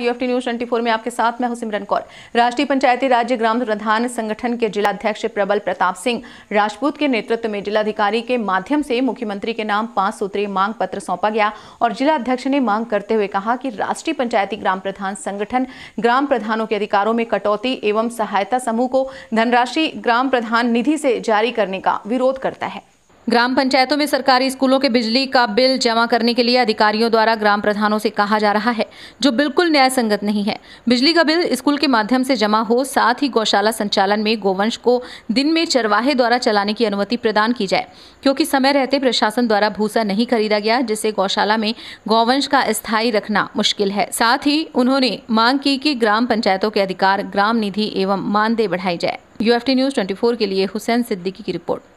UFT news 24 में आपके साथ मैं सिमरन कौर राष्ट्रीय पंचायती राज्य ग्राम प्रधान संगठन के जिलाध्यक्ष प्रबल प्रताप सिंह राजपूत के नेतृत्व में जिलाधिकारी के माध्यम से मुख्यमंत्री के नाम पांच सूत्रीय मांग पत्र सौंपा गया और जिलाध्यक्ष ने मांग करते हुए कहा कि राष्ट्रीय पंचायती ग्राम प्रधान संगठन ग्राम प्रधानों के अधिकारों में कटौती एवं सहायता समूह को धनराशि ग्राम प्रधान निधि से जारी करने का विरोध करता है ग्राम पंचायतों में सरकारी स्कूलों के बिजली का बिल जमा करने के लिए अधिकारियों द्वारा ग्राम प्रधानों से कहा जा रहा है जो बिल्कुल न्याय संगत नहीं है बिजली का बिल स्कूल के माध्यम से जमा हो साथ ही गौशाला संचालन में गोवंश को दिन में चरवाहे द्वारा चलाने की अनुमति प्रदान की जाए क्योंकि समय रहते प्रशासन द्वारा भूसा नहीं खरीदा गया जिससे गौशाला में गौवंश का स्थायी रखना मुश्किल है साथ ही उन्होंने मांग की कि ग्राम पंचायतों के अधिकार ग्राम निधि एवं मानदेय बढ़ाई जाए यूएफटी न्यूज ट्वेंटी के लिए हुसैन सिद्दीकी की रिपोर्ट